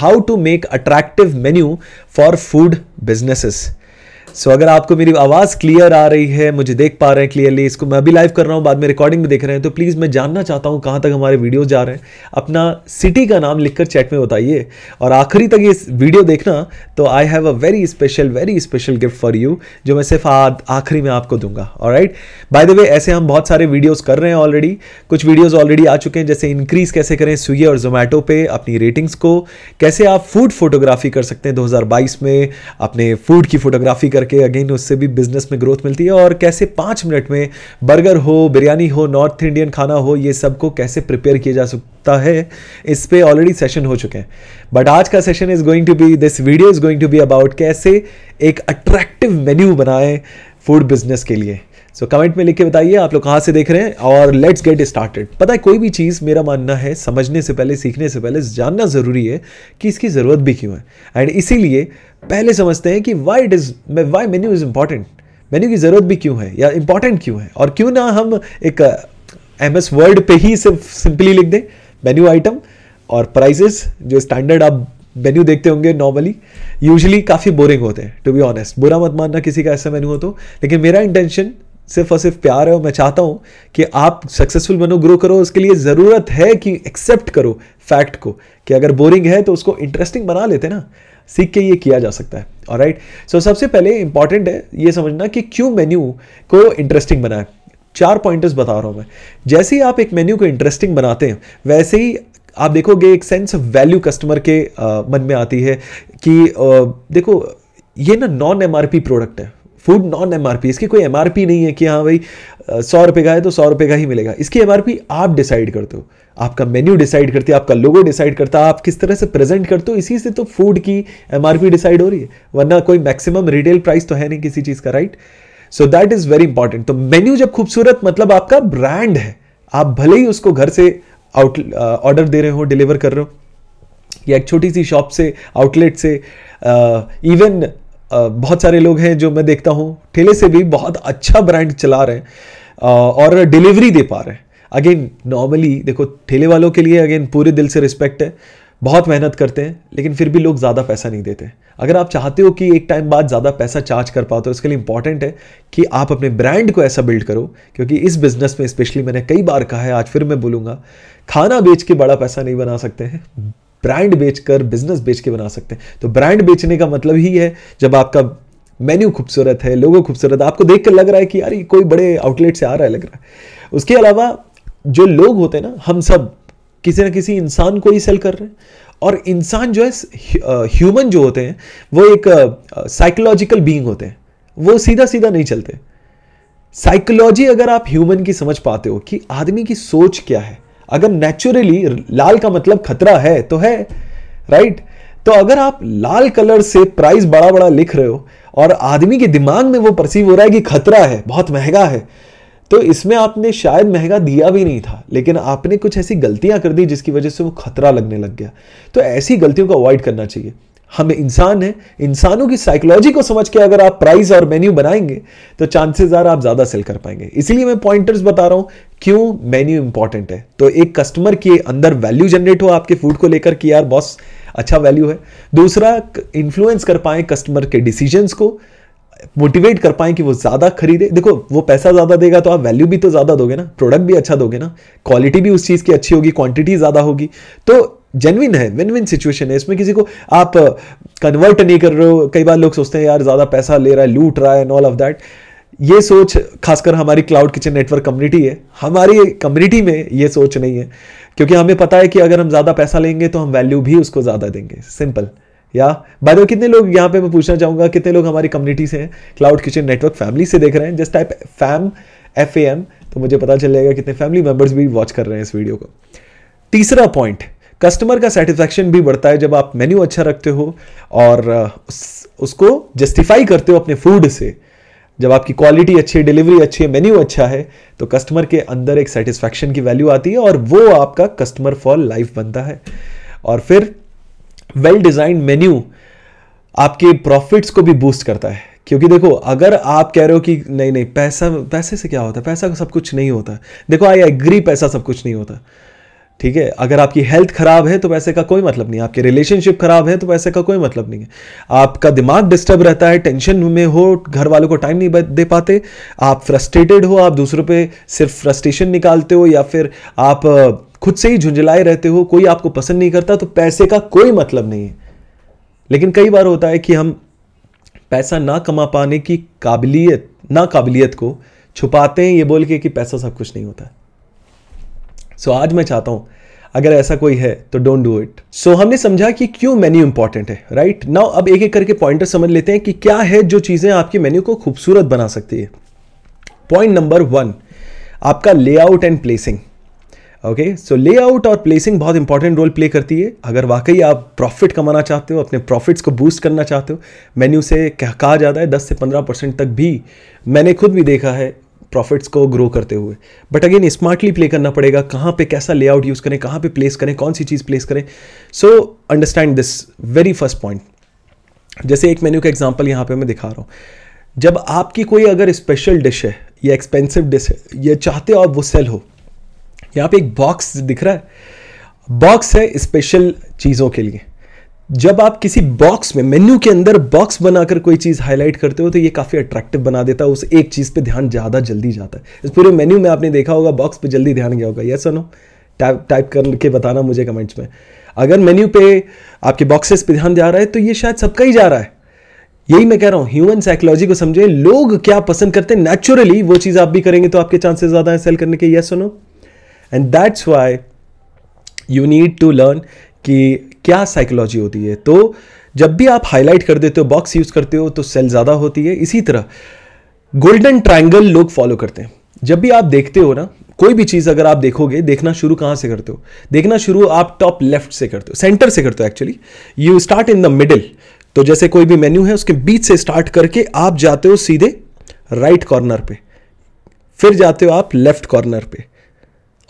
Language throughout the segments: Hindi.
how to make attractive menu for food businesses so so, अगर आपको मेरी आवाज़ क्लियर आ रही है मुझे देख पा रहे हैं क्लियरली इसको मैं अभी लाइव कर रहा हूँ बाद में रिकॉर्डिंग में देख रहे हैं तो प्लीज़ मैं जानना चाहता हूँ कहाँ तक हमारे वीडियो जा रहे हैं अपना सिटी का नाम लिखकर चैट में बताइए और आखिरी तक ये वीडियो देखना तो I have a very special very special gift for you जो मैं सिर्फ आखिरी में आपको दूंगा और राइट बाय द वे ऐसे हम बहुत सारे वीडियोज़ कर रहे हैं ऑलरेडी कुछ वीडियोज़ ऑलरेडी आ चुके हैं जैसे इंक्रीज़ कैसे करें स्विगी और जोमेटो पर अपनी रेटिंग्स को कैसे आप फूड फोटोग्राफी कर सकते हैं दो में अपने फूड की फोटोग्राफी करके करके अगेन उससे भी बिजनेस में ग्रोथ मिलती है और कैसे पाँच मिनट में बर्गर हो बिरयानी हो नॉर्थ इंडियन खाना हो ये सबको कैसे प्रिपेयर किया जा सकता है इस पर ऑलरेडी सेशन हो चुके हैं बट आज का session is going to be this video is going to be about कैसे एक अट्रैक्टिव मेन्यू बनाएं फूड बिजनेस के लिए सो so, कमेंट में लिख के बताइए आप लोग कहाँ से देख रहे हैं और लेट्स गेट स्टार्टेड पता है कोई भी चीज़ मेरा मानना है समझने से पहले सीखने से पहले जानना ज़रूरी है कि इसकी ज़रूरत भी क्यों है एंड इसीलिए पहले समझते हैं कि why it is why menu is important menu की ज़रूरत भी क्यों है या इम्पॉर्टेंट क्यों है और क्यों ना हम एक एम एस वर्ड पर ही सिर्फ सिंपली लिख दें मेन्यू आइटम और प्राइजेस जो स्टैंडर्ड आप मेन्यू देखते होंगे नॉर्मली यूजली काफ़ी बोरिंग होते हैं टू बी ऑनेस्ट बुरा मत मानना किसी का ऐसा मेन्यू हो तो लेकिन मेरा इंटेंशन सिर्फ और सिर्फ प्यार है और मैं चाहता हूँ कि आप सक्सेसफुल बनो ग्रो करो उसके लिए ज़रूरत है कि एक्सेप्ट करो फैक्ट को कि अगर बोरिंग है तो उसको इंटरेस्टिंग बना लेते ना सीख के ये किया जा सकता है और राइट सो सबसे पहले इंपॉर्टेंट है ये समझना कि क्यों मेन्यू को इंटरेस्टिंग बनाए चार पॉइंटर्स बता रहा हूँ मैं जैसे ही आप एक मेन्यू को इंटरेस्टिंग बनाते हैं वैसे ही आप देखोगे एक सेंस ऑफ वैल्यू कस्टमर के आ, मन में आती है कि आ, देखो ये ना नॉन एमआरपी प्रोडक्ट है फूड नॉन एम इसकी कोई एम नहीं है कि हाँ भाई सौ रुपये का है तो सौ रुपये का ही मिलेगा इसकी एम आप डिसाइड करते हो आपका मेन्यू डिसाइड करती है आपका लोगो डिसाइड करता है आप किस तरह से प्रेजेंट करते हो इसी से तो फूड की एम डिसाइड हो रही है वरना कोई मैक्सिमम रिटेल प्राइस तो है नहीं किसी चीज़ का right so that is very important तो मेन्यू जब खूबसूरत मतलब आपका ब्रांड है आप भले ही उसको घर से आउट ऑर्डर दे रहे हो डिलीवर कर रहे हो या एक छोटी सी शॉप से आउटलेट से इवन बहुत सारे लोग हैं जो मैं देखता हूँ ठेले से भी बहुत अच्छा ब्रांड चला रहे हैं और डिलीवरी दे पा रहे हैं अगेन नॉर्मली देखो ठेले वालों के लिए अगेन पूरे दिल से रिस्पेक्ट है बहुत मेहनत करते हैं लेकिन फिर भी लोग ज़्यादा पैसा नहीं देते अगर आप चाहते हो कि एक टाइम बाद ज़्यादा पैसा चार्ज कर पाओ तो इसके लिए इंपॉर्टेंट है कि आप अपने ब्रांड को ऐसा बिल्ड करो क्योंकि इस बिज़नेस में स्पेशली मैंने कई बार कहा है आज फिर मैं बोलूँगा खाना बेच के बड़ा पैसा नहीं बना सकते हैं ब्रांड बेचकर बिजनेस बेच के बना सकते हैं तो ब्रांड बेचने का मतलब ही है जब आपका मेन्यू खूबसूरत है लोगो खूबसूरत है आपको देख कर लग रहा है कि यार ये कोई बड़े आउटलेट से आ रहा है लग रहा है उसके अलावा जो लोग होते हैं ना हम सब किसी ना किसी इंसान को ही सेल कर रहे हैं और इंसान जो है ह्यूमन जो होते हैं वो एक साइकोलॉजिकल बीइंग होते हैं वो सीधा सीधा नहीं चलते साइकोलॉजी अगर आप ह्यूमन की समझ पाते हो कि आदमी की सोच क्या है अगर नेचुरली लाल का मतलब खतरा है तो है राइट तो अगर आप लाल कलर से प्राइस बड़ा बड़ा लिख रहे हो और आदमी के दिमाग में वो परसीव हो रहा है कि खतरा है बहुत महंगा है तो इसमें आपने शायद महंगा दिया भी नहीं था लेकिन आपने कुछ ऐसी गलतियां कर दी जिसकी वजह से वो खतरा लगने लग गया तो ऐसी गलतियों को अवॉइड करना चाहिए हम इंसान हैं इंसानों की साइकोलॉजी को समझ के अगर आप प्राइस और मेन्यू बनाएंगे तो चांसेस आर आप ज़्यादा सेल कर पाएंगे इसलिए मैं पॉइंटर्स बता रहा हूं क्यों मेन्यू इंपॉर्टेंट है तो एक कस्टमर के अंदर वैल्यू जनरेट हो आपके फूड को लेकर कि यार बॉस अच्छा वैल्यू है दूसरा इन्फ्लुएंस कर पाए कस्टमर के डिसीजंस को मोटिवेट कर पाएं कि वो ज़्यादा खरीदे देखो वो पैसा ज़्यादा देगा तो आप वैल्यू भी तो ज़्यादा दोगे ना प्रोडक्ट भी अच्छा दोगे ना क्वालिटी भी उस चीज़ की अच्छी होगी क्वांटिटी ज़्यादा होगी तो जेनविन है विन विन सिचुएशन है इसमें किसी को आप कन्वर्ट uh, नहीं कर रहे हो कई बार लोग सोचते हैं यार ज़्यादा पैसा ले रहा है लूट रहा है एंड ऑल ऑफ दैट ये सोच खासकर हमारी क्लाउड किचन नेटवर्क कम्युनिटी है हमारी कम्युनिटी में ये सोच नहीं है क्योंकि हमें पता है कि अगर हम ज़्यादा पैसा लेंगे तो हम वैल्यू भी उसको ज़्यादा देंगे सिंपल या बाय द कितने लोग यहाँ पे मैं पूछना चाहूंगा कितने लोग हमारी कम्युनिटी से हैं क्लाउड किचन नेटवर्क फैमिली से देख रहे हैं just type fam F A M तो मुझे पता चल जाएगा कितने फैमिली मेंबर्स भी वॉच कर रहे हैं इस वीडियो को तीसरा पॉइंट कस्टमर का सेटिस्फैक्शन भी बढ़ता है जब आप मेन्यू अच्छा रखते हो और उस, उसको जस्टिफाई करते हो अपने फूड से जब आपकी क्वालिटी अच्छी है डिलीवरी अच्छी है मेन्यू अच्छा है तो कस्टमर के अंदर एक सेटिस्फैक्शन की वैल्यू आती है और वो आपका कस्टमर फॉर लाइफ बनता है और फिर वेल डिज़ाइंड मेन्यू आपके प्रॉफिट्स को भी बूस्ट करता है क्योंकि देखो अगर आप कह रहे हो कि नहीं नहीं पैसा पैसे से क्या होता है पैसा सब कुछ नहीं होता देखो आई एग्री पैसा सब कुछ नहीं होता ठीक है अगर आपकी हेल्थ खराब है तो पैसे का कोई मतलब नहीं आपके रिलेशनशिप खराब है तो पैसे का कोई मतलब नहीं है आपका दिमाग डिस्टर्ब रहता है टेंशन में हो घर वालों को टाइम नहीं दे पाते आप फ्रस्ट्रेटेड हो आप दूसरों पे सिर्फ फ्रस्ट्रेशन निकालते हो या फिर आप खुद से ही झुंझलाए रहते हो कोई आपको पसंद नहीं करता तो पैसे का कोई मतलब नहीं है लेकिन कई बार होता है कि हम पैसा ना कमा पाने की काबिलियत ना काबिलियत को छुपाते हैं ये बोल के कि पैसा सब कुछ नहीं होता है सो so, आज मैं चाहता हूं अगर ऐसा कोई है तो डोंट डू इट सो हमने समझा कि क्यों मेन्यू इंपॉर्टेंट है राइट right? नाउ अब एक एक करके पॉइंटर समझ लेते हैं कि क्या है जो चीज़ें आपके मेन्यू को खूबसूरत बना सकती है पॉइंट नंबर वन आपका layout and placing okay so layout और प्लेसिंग बहुत इंपॉर्टेंट रोल प्ले करती है अगर वाकई आप प्रॉफिट कमाना चाहते हो अपने प्रॉफिट्स को बूस्ट करना चाहते हो मेन्यू से कहा जाता है 10 से 15 परसेंट तक भी मैंने खुद भी देखा है प्रॉफिट्स को ग्रो करते हुए बट अगेन स्मार्टली प्ले करना पड़ेगा कहाँ पे कैसा लेआउट यूज़ करें कहाँ पे प्लेस करें कौन सी चीज़ प्लेस करें so understand this very first point जैसे एक मेन्यू का एग्जाम्पल यहाँ पे मैं दिखा रहा हूँ जब आपकी कोई अगर स्पेशल डिश है या एक्सपेंसिव डिश है या चाहते हो आप वो सेल हो यहाँ पे एक बॉक्स दिख रहा है बॉक्स है स्पेशल चीज़ों के लिए जब आप किसी बॉक्स में मेन्यू के अंदर बॉक्स बनाकर कोई चीज़ हाईलाइट करते हो तो ये काफ़ी अट्रैक्टिव बना देता है उस एक चीज़ पे ध्यान ज़्यादा जल्दी जाता है इस पूरे मेन्यू में आपने देखा होगा बॉक्स पे जल्दी ध्यान गया होगा यस नो टाइप टाइप करके बताना मुझे कमेंट्स में अगर मेन्यू पे आपके बॉक्सेस पे ध्यान जा रहा है तो ये शायद सबका ही जा रहा है यही मैं कह रहा हूं ह्यूमन साइकोलॉजी को समझे लोग क्या पसंद करते हैं नेचुरली वो चीज़ आप भी करेंगे तो आपके चांसेस ज़्यादा हैं सेल करने के yes no and that's why you need to learn कि क्या साइकोलॉजी होती है तो जब भी आप हाईलाइट कर देते हो बॉक्स यूज़ करते हो तो सेल ज़्यादा होती है इसी तरह गोल्डन ट्रायंगल लोग फॉलो करते हैं जब भी आप देखते हो ना कोई भी चीज़ अगर आप देखोगे देखना शुरू कहां से करते हो देखना शुरू आप टॉप लेफ्ट से करते हो सेंटर से करते हो actually you start in the middle तो जैसे कोई भी मेन्यू है उसके बीच से स्टार्ट करके आप जाते हो सीधे राइट right कॉर्नर पे फिर जाते हो आप लेफ्ट कॉर्नर पे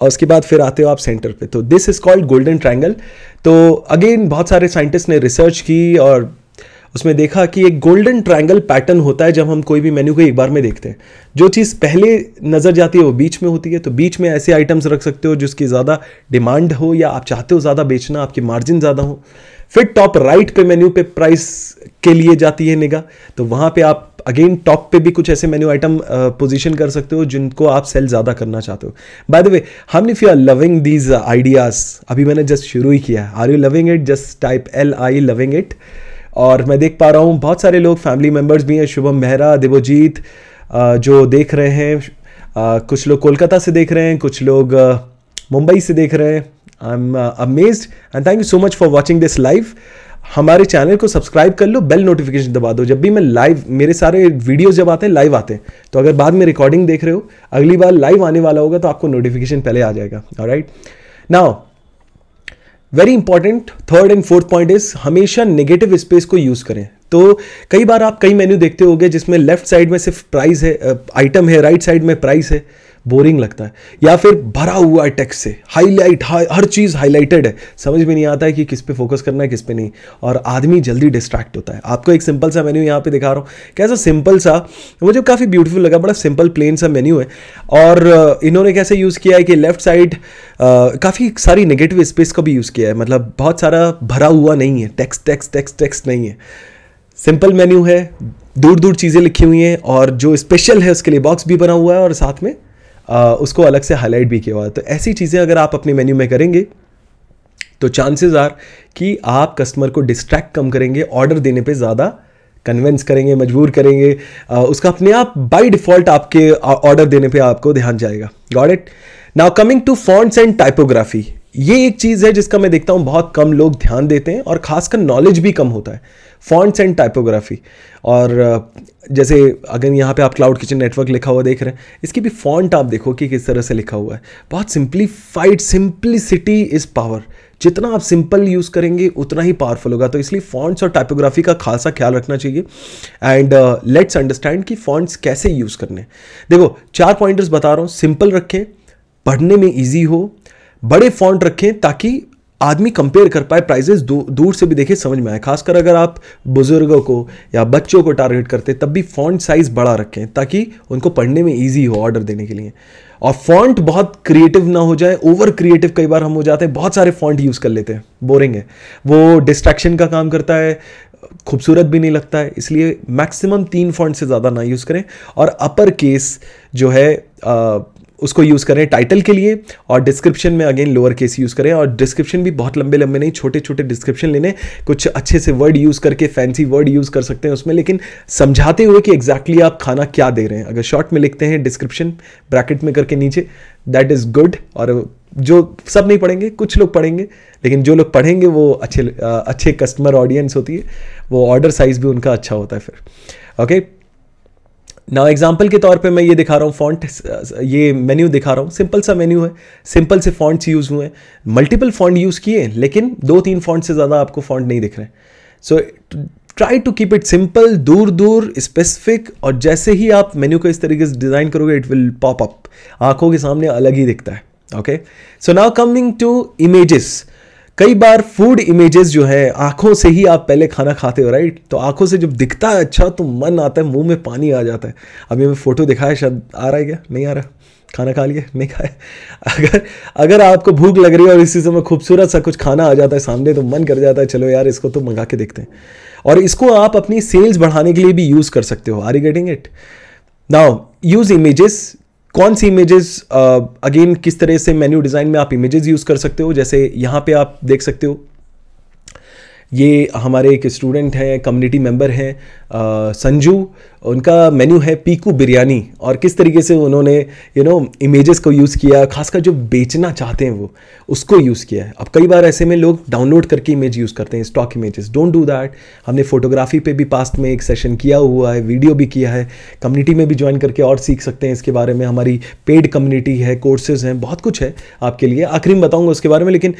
और उसके बाद फिर आते हो आप सेंटर पे तो this is called golden triangle तो अगेन बहुत सारे साइंटिस्ट ने रिसर्च की और उसमें देखा कि एक गोल्डन ट्रायंगल पैटर्न होता है जब हम कोई भी मेन्यू को एक बार में देखते हैं जो चीज़ पहले नज़र जाती है वो बीच में होती है तो बीच में ऐसे आइटम्स रख सकते हो जिसकी ज़्यादा डिमांड हो या आप चाहते हो ज़्यादा बेचना आपकी मार्जिन ज़्यादा हो फिर टॉप राइट पे मेन्यू पे प्राइस के लिए जाती है निगाह तो वहाँ पे आप अगेन टॉप पे भी कुछ ऐसे मेन्यू आइटम पोजीशन कर सकते हो जिनको आप सेल ज़्यादा करना चाहते हो बाय द वे हम if you are loving these ideas अभी मैंने जस्ट शुरू ही किया है are you loving it just type L I loving it और मैं देख पा रहा हूँ बहुत सारे लोग फैमिली मेम्बर्स भी हैं शुभम मेहरा देवोजीत जो देख रहे हैं कुछ लोग कोलकाता से देख रहे हैं कुछ लोग मुंबई से देख रहे हैं I am amaze and thank you so much for watching this life हमारे चैनल को सब्सक्राइब कर लो बेल नोटिफिकेशन दबा दो जब भी मैं लाइव मेरे सारे वीडियोस जब आते हैं लाइव आते हैं तो अगर बाद में रिकॉर्डिंग देख रहे हो अगली बार लाइव आने वाला होगा तो आपको नोटिफिकेशन पहले आ जाएगा right now very important third and fourth point is हमेशा नेगेटिव स्पेस को यूज़ करें तो कई बार आप कई मेन्यू देखते हो जिसमें लेफ्ट साइड में सिर्फ प्राइस है आइटम है राइट right साइड में प्राइस है बोरिंग लगता है या फिर भरा हुआ है टेक्स्ट से हाईलाइट हाई हर चीज़ हाईलाइटेड है समझ में नहीं आता है कि किस पे फोकस करना है किस पे नहीं और आदमी जल्दी डिस्ट्रैक्ट होता है आपको एक सिंपल सा मेन्यू यहाँ पे दिखा रहा हूँ कैसा सिंपल सा मुझे काफ़ी ब्यूटीफुल लगा बड़ा सिंपल प्लेन सा मेन्यू है और इन्होंने कैसे यूज़ किया है कि लेफ्ट साइड काफ़ी सारी नेगेटिव स्पेस का भी यूज़ किया है मतलब बहुत सारा भरा हुआ नहीं है टेक्स टेक्स टेक्स टेक्स नहीं है सिंपल मेन्यू है दूर दूर चीज़ें लिखी हुई हैं और जो स्पेशल है उसके लिए बॉक्स भी बना हुआ है और साथ में उसको अलग से हाईलाइट भी किया हुआ है तो ऐसी चीज़ें अगर आप अपने मेन्यू में करेंगे तो चांसेस आर कि आप कस्टमर को डिस्ट्रैक्ट कम करेंगे ऑर्डर देने पे ज़्यादा कन्वेंस करेंगे मजबूर करेंगे आ, उसका अपने आप बाय डिफ़ॉल्ट आपके ऑर्डर देने पे आपको ध्यान जाएगा got it now coming to fonts and typography ये एक चीज़ है जिसका मैं देखता हूँ बहुत कम लोग ध्यान देते हैं और खासकर नॉलेज भी कम होता है फॉन्ट्स एंड टाइपोग्राफी और जैसे अगर यहाँ पे आप क्लाउड किचन नेटवर्क लिखा हुआ देख रहे हैं इसकी भी फॉन्ट आप देखो कि किस तरह से लिखा हुआ है बहुत सिंप्लीफाइड सिंप्लिसिटी इज़ पावर जितना आप सिंपल यूज़ करेंगे उतना ही पावरफुल होगा तो इसलिए फॉन्ट्स और टाइपोग्राफी का खासा ख्याल रखना चाहिए एंड लेट्स अंडरस्टैंड कि फॉन्ट्स कैसे यूज़ करने देखो चार पॉइंटर्स बता रहा हूँ सिंपल रखें पढ़ने में ईजी हो बड़े फॉन्ट रखें ताकि आदमी कंपेयर कर पाए प्राइजेस दू, दूर से भी देखे समझ में आए खासकर अगर आप बुज़ुर्गों को या बच्चों को टारगेट करते तब भी फॉन्ट साइज़ बड़ा रखें ताकि उनको पढ़ने में ईजी हो ऑर्डर देने के लिए और फॉन्ट बहुत क्रिएटिव ना हो जाए ओवर क्रिएटिव कई बार हम हो जाते हैं बहुत सारे फॉन्ट यूज़ कर लेते हैं बोरिंग है वो डिस्ट्रैक्शन का काम करता है खूबसूरत भी नहीं लगता है इसलिए मैक्सिमम तीन फॉन्ट से ज़्यादा ना यूज़ करें और अपर केस जो है आ, उसको यूज़ करें टाइटल के लिए और डिस्क्रिप्शन में अगेन लोअर केस यूज़ करें और डिस्क्रिप्शन भी बहुत लंबे लंबे नहीं छोटे छोटे डिस्क्रिप्शन लेने कुछ अच्छे से वर्ड यूज़ करके फैंसी वर्ड यूज़ कर सकते हैं उसमें लेकिन समझाते हुए कि एग्जैक्टली exactly आप खाना क्या दे रहे हैं अगर शॉर्ट में लिखते हैं डिस्क्रिप्शन ब्रैकेट में करके नीचे दैट इज़ गुड और जो सब नहीं पढ़ेंगे कुछ लोग पढ़ेंगे लेकिन जो लोग पढ़ेंगे वो अच्छे अच्छे कस्टमर ऑडियंस होती है वो ऑर्डर साइज़ भी उनका अच्छा होता है फिर ओके okay? ना एग्जाम्पल के तौर पे मैं ये दिखा रहा हूँ फॉन्ट ये मेन्यू दिखा रहा हूँ सिंपल सा मेन्यू है सिंपल से फॉन्ट्स यूज़ हुए हैं मल्टीपल फॉन्ट यूज़ किए लेकिन दो तीन फॉन्ट से ज़्यादा आपको फॉन्ट नहीं दिख रहे so try to keep it simple दूर दूर स्पेसिफिक और जैसे ही आप मेन्यू को इस तरीके से डिज़ाइन करोगे इट विल पॉप अप आंखों के सामने अलग ही दिखता है okay so now coming to images कई बार फूड इमेजेस जो है आंखों से ही आप पहले खाना खाते हो राइट तो आंखों से जब दिखता है अच्छा तो मन आता है मुंह में पानी आ जाता है अभी हमें फ़ोटो दिखाया शायद आ रहा है क्या नहीं आ रहा खाना खा लिए नहीं खाए अगर अगर आपको भूख लग रही है और इसी समय खूबसूरत सा कुछ खाना आ जाता है सामने तो मन कर जाता है चलो यार इसको तो मंगा के देखते हैं और इसको आप अपनी सेल्स बढ़ाने के लिए भी यूज़ कर सकते हो are you getting it now use images कौन सी इमेजेस अगेन uh, किस तरह से मेन्यू डिज़ाइन में आप इमेजेस यूज़ कर सकते हो जैसे यहाँ पे आप देख सकते हो ये हमारे एक स्टूडेंट हैं कम्युनिटी मेंबर हैं संजू उनका मेन्यू है पीकू बिरयानी और किस तरीके से उन्होंने यू नो इमेजेस को यूज़ किया खासकर जो बेचना चाहते हैं वो उसको यूज़ किया है अब कई बार ऐसे में लोग डाउनलोड करके इमेज यूज़ करते हैं stock images don't do that हमने फोटोग्राफी पे भी पास्ट में एक सेशन किया हुआ है वीडियो भी किया है कम्युनिटी में भी ज्वाइन करके और सीख सकते हैं इसके बारे में हमारी पेड कम्युनिटी है कोर्सेज हैं बहुत कुछ है आपके लिए आखिरी में बताऊँगा उसके बारे में लेकिन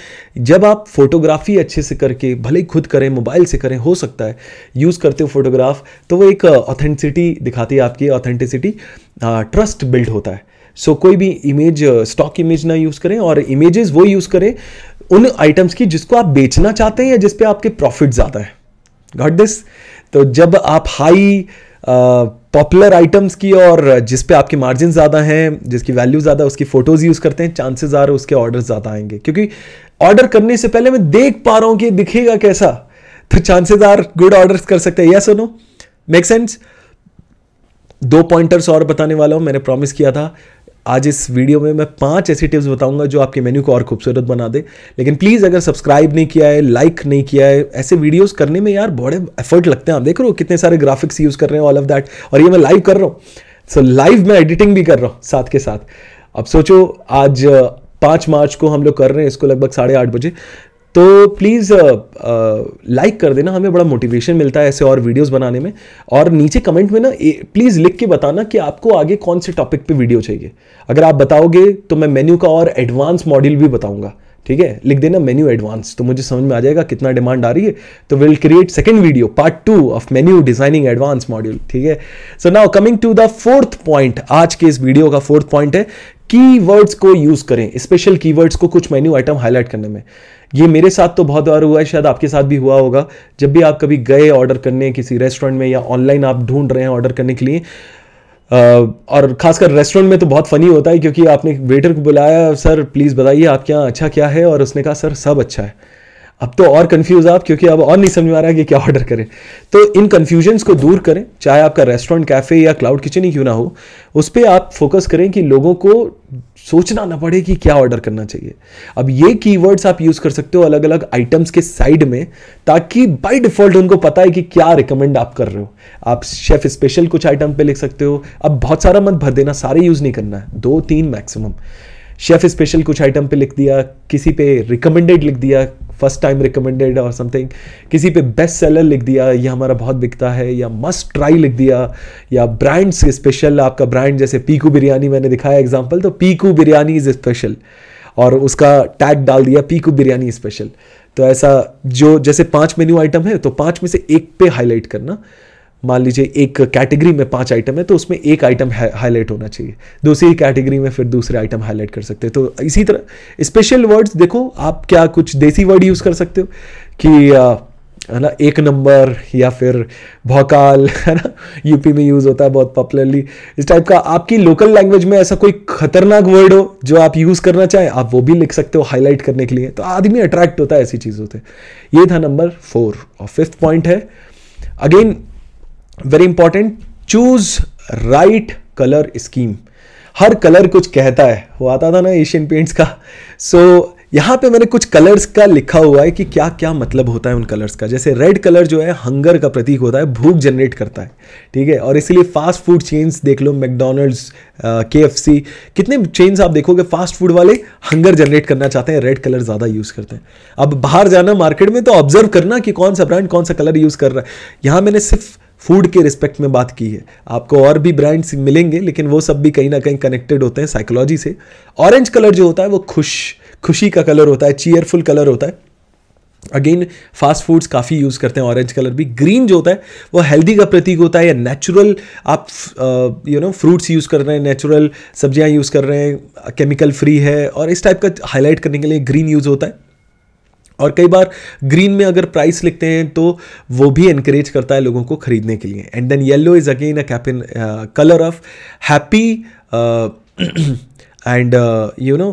जब आप फोटोग्राफी अच्छे से करके भले ही खुद खुद करें मोबाइल से करें हो सकता है यूज़ करते हो फोटोग्राफ तो वो एक ऑथेंटिसिटी uh, दिखाती है आपकी ऑथेंटिसिटी ट्रस्ट बिल्ड होता है सो so, कोई भी इमेज स्टॉक इमेज ना यूज़ करें और इमेजेस वो यूज़ करें उन आइटम्स की जिसको आप बेचना चाहते हैं या जिस पे आपके प्रॉफिट ज़्यादा है गॉट दिस तो जब आप हाई पॉपुलर आइटम्स की और जिस पे आपके मार्जिन ज़्यादा हैं जिसकी वैल्यू ज़्यादा उसकी फ़ोटोज़ यूज़ करते हैं चांसेस आ रहे उसके ऑर्डर ज़्यादा आएंगे क्योंकि ऑर्डर करने से पहले मैं देख पा रहा हूं कि दिखेगा कैसा तो चांसेस आर गुड ऑर्डर कर सकते हैं यस सुनो मेक सेंस दो पॉइंटर्स और बताने वाला हूं मैंने प्रॉमिस किया था आज इस वीडियो में मैं पांच ऐसी टिप्स बताऊंगा जो आपके मेन्यू को और खूबसूरत बना दे लेकिन प्लीज़ अगर सब्सक्राइब नहीं किया है लाइक नहीं किया है ऐसे वीडियोस करने में यार बड़े एफर्ट लगते हैं आप देख रहे हो कितने सारे ग्राफिक्स यूज़ कर रहे हैं ऑल ऑफ दैट और ये मैं लाइव कर रहा हूँ सो लाइव मैं एडिटिंग भी कर रहा हूँ साथ के साथ अब सोचो आज पाँच मार्च को हम लोग कर रहे हैं इसको लगभग साढ़े आठ बजे तो प्लीज़ लाइक uh, uh, कर देना हमें बड़ा मोटिवेशन मिलता है ऐसे और वीडियोस बनाने में और नीचे कमेंट में ना प्लीज़ लिख के बताना कि आपको आगे कौन से टॉपिक पे वीडियो चाहिए अगर आप बताओगे तो मैं मेन्यू का और एडवांस मॉड्यूल भी बताऊंगा ठीक है लिख देना मेन्यू एडवांस तो मुझे समझ में आ जाएगा कितना डिमांड आ रही है तो will create second video part two of menu designing advance module ठीक है so now coming to the fourth point आज के इस वीडियो का फोर्थ पॉइंट है कीवर्ड्स को यूज करें स्पेशल कीवर्ड्स को कुछ मेन्यू आइटम हाईलाइट करने में ये मेरे साथ तो बहुत बार हुआ है शायद आपके साथ भी हुआ होगा जब भी आप कभी गए ऑर्डर करने किसी रेस्टोरेंट में या ऑनलाइन आप ढूंढ रहे हैं ऑर्डर करने के लिए Uh, और खासकर रेस्टोरेंट में तो बहुत फनी होता है क्योंकि आपने वेटर को बुलाया सर प्लीज़ बताइए आपके यहाँ अच्छा क्या है और उसने कहा सर सब अच्छा है अब तो और कंफ्यूज आप क्योंकि अब और नहीं समझ आ रहा है कि क्या ऑर्डर करें तो इन कन्फ्यूजन्स को दूर करें चाहे आपका रेस्टोरेंट कैफ़े या क्लाउड किचन ही क्यों ना हो उस पर आप फोकस करें कि लोगों को सोचना ना पड़े कि क्या ऑर्डर करना चाहिए अब ये कीवर्ड्स आप यूज़ कर सकते हो अलग अलग आइटम्स के साइड में ताकि बाय डिफ़ॉल्ट उनको पता है कि क्या रिकमेंड आप कर रहे हो आप शेफ़ स्पेशल कुछ आइटम पे लिख सकते हो अब बहुत सारा मत भर देना सारे यूज़ नहीं करना है दो तीन मैक्सिमम शेफ़ स्पेशल कुछ आइटम पे लिख दिया किसी पे रिकमेंडेड लिख दिया फर्स्ट टाइम रिकमेंडेड और समथिंग किसी पे बेस्ट सेलर लिख दिया ये हमारा बहुत बिकता है या मस्ट ट्राई लिख दिया या ब्रांड्स स्पेशल आपका ब्रांड जैसे पीकू बिरयानी मैंने दिखाया एग्जाम्पल तो पीकू बिरयानी इज़ स्पेशल और उसका टैग डाल दिया पीकू बिरयानी स्पेशल तो ऐसा जो जैसे पांच मेन्यू आइटम है तो पांच में से एक पे हाईलाइट करना मान लीजिए एक कैटेगरी में पांच आइटम है तो उसमें एक आइटम हाईलाइट होना चाहिए दूसरी कैटेगरी में फिर दूसरे आइटम हाईलाइट कर सकते हैं तो इसी तरह स्पेशल वर्ड्स देखो आप क्या कुछ देसी वर्ड यूज़ कर सकते हो कि है ना एक नंबर या फिर भौकाल है ना यूपी में यूज़ होता है बहुत पॉपुलरली इस टाइप का आपकी लोकल लैंग्वेज में ऐसा कोई खतरनाक वर्ड हो जो आप यूज़ करना चाहें आप वो भी लिख सकते हो हाईलाइट करने के लिए तो आदमी अट्रैक्ट होता है ऐसी चीज़ों से ये था नंबर फोर और फिफ्थ पॉइंट है again very important choose right colour scheme हर कलर कुछ कहता है वो आता था ना एशियन पेंट्स का सो so, यहाँ पे मैंने कुछ कलर्स का लिखा हुआ है कि क्या क्या मतलब होता है उन कलर्स का जैसे रेड कलर जो है हंगर का प्रतीक होता है भूख जनरेट करता है ठीक है और इसीलिए फास्ट फूड चेन्स देख लो मैकडोनल्ड्स के एफ सी कितने चेन्स आप देखोगे फास्ट फूड वाले हंगर जनरेट करना चाहते हैं रेड कलर ज़्यादा यूज़ करते हैं अब बाहर जाना मार्केट में तो ऑब्जर्व करना कि कौन सा ब्रांड कौन सा कलर यूज़ कर रहा है यहाँ मैंने सिर्फ फूड के रिस्पेक्ट में बात की है आपको और भी ब्रांड्स मिलेंगे लेकिन वो सब भी कहीं ना कहीं कनेक्टेड होते हैं साइकोलॉजी से ऑरेंज कलर जो होता है वो खुश खुशी का कलर होता है चीयरफुल कलर होता है अगेन फास्ट फूड्स काफ़ी यूज़ करते हैं ऑरेंज कलर भी ग्रीन जो होता है वो हेल्दी का प्रतीक होता है या नेचुरल आप यू नो फ्रूट्स यूज़ कर रहे हैं नेचुरल सब्जियां यूज़ कर रहे हैं केमिकल फ्री है और इस टाइप का हाईलाइट करने के लिए ग्रीन यूज़ होता है और कई बार ग्रीन में अगर प्राइस लिखते हैं तो वो भी इनक्रेज करता है लोगों को खरीदने के लिए and then yellow is again a capping colour of happy and you know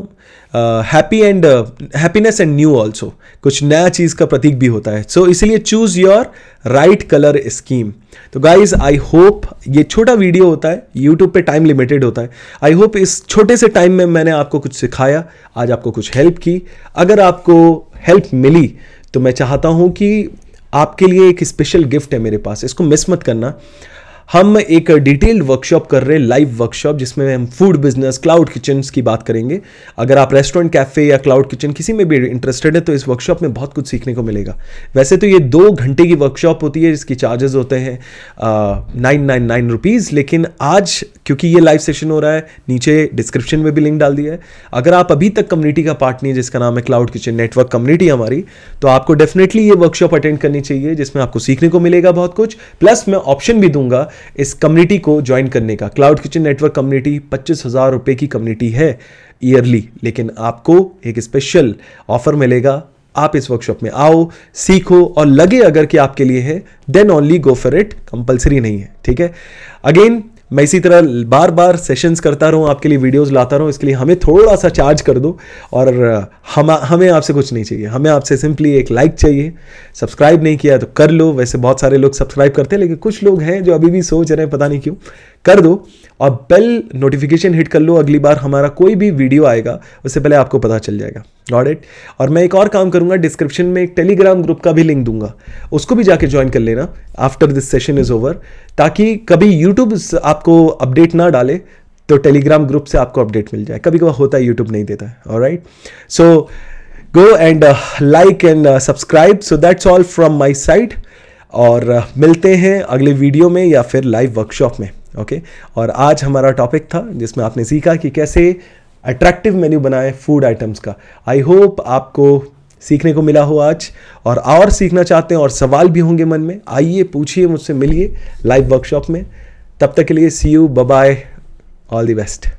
happy and happiness and new also कुछ नया चीज़ का प्रतीक भी होता है सो so, इसलिए choose your right colour scheme तो गाइज आई होप ये छोटा वीडियो होता है यूट्यूब पे टाइम लिमिटेड होता है आई होप इस छोटे से टाइम में मैंने आपको कुछ सिखाया आज आपको कुछ हेल्प की अगर आपको हेल्प मिली तो मैं चाहता हूँ कि आपके लिए एक स्पेशल गिफ्ट है मेरे पास इसको मिस मत करना हम एक डिटेल्ड वर्कशॉप कर रहे हैं लाइव वर्कशॉप जिसमें हम फूड बिजनेस क्लाउड किचन की बात करेंगे अगर आप रेस्टोरेंट कैफे या क्लाउड किचन किसी में भी इंटरेस्टेड है तो इस वर्कशॉप में बहुत कुछ सीखने को मिलेगा वैसे तो ये दो घंटे की वर्कशॉप होती है जिसकी चार्जेस होते हैं नाइन नाइन नाइन रुपीज़ लेकिन आज क्योंकि ये लाइव सेशन हो रहा है नीचे डिस्क्रिप्शन में भी लिंक डाल दिया है अगर आप अभी तक कम्युनिटी का पार्ट नहीं है जिसका नाम है क्लाउड किचन नेटवर्क कम्युनिटी हमारी तो आपको डेफिनेटली ये वर्कशॉप अटेंड करनी चाहिए जिसमें आपको सीखने को मिलेगा बहुत कुछ प्लस मैं ऑप्शन भी दूंगा इस कम्युनिटी को ज्वाइन करने का क्लाउड किचन नेटवर्क कम्युनिटी पच्चीस हज़ार रुपए की कम्युनिटी है ईयरली लेकिन आपको एक स्पेशल ऑफर मिलेगा आप इस वर्कशॉप में आओ सीखो और लगे अगर कि आपके लिए है then only go for it compulsory नहीं है ठीक है अगेन मैं इसी तरह बार बार सेशंस करता रहूँ आपके लिए वीडियोज़ लाता रहूँ इसके लिए हमें थोड़ा सा चार्ज कर दो और हम हमें आपसे कुछ नहीं चाहिए हमें आपसे सिंपली एक लाइक चाहिए सब्सक्राइब नहीं किया तो कर लो वैसे बहुत सारे लोग सब्सक्राइब करते हैं लेकिन कुछ लोग हैं जो अभी भी सोच रहे हैं पता नहीं क्यों कर दो और बेल नोटिफिकेशन हिट कर लो अगली बार हमारा कोई भी वीडियो आएगा उससे पहले आपको पता चल जाएगा नॉट इट और मैं एक और काम करूँगा डिस्क्रिप्शन में एक टेलीग्राम ग्रुप का भी लिंक दूंगा उसको भी जाके ज्वाइन कर लेना after this session is over ताकि कभी यूट्यूब आपको अपडेट ना डाले तो टेलीग्राम ग्रुप से आपको अपडेट मिल जाए कभी कभी होता है यूट्यूब नहीं देता है और right so go and like and subscribe so that's all from my side और uh, मिलते हैं अगले वीडियो में या फिर लाइव वर्कशॉप में ओके और आज हमारा टॉपिक था जिसमें आपने सीखा कि कैसे अट्रैक्टिव मेन्यू बनाए फूड आइटम्स का आई होप आपको सीखने को मिला हो आज और और सीखना चाहते हैं और सवाल भी होंगे मन में आइए पूछिए मुझसे मिलिए लाइव वर्कशॉप में तब तक के लिए see you bye all the best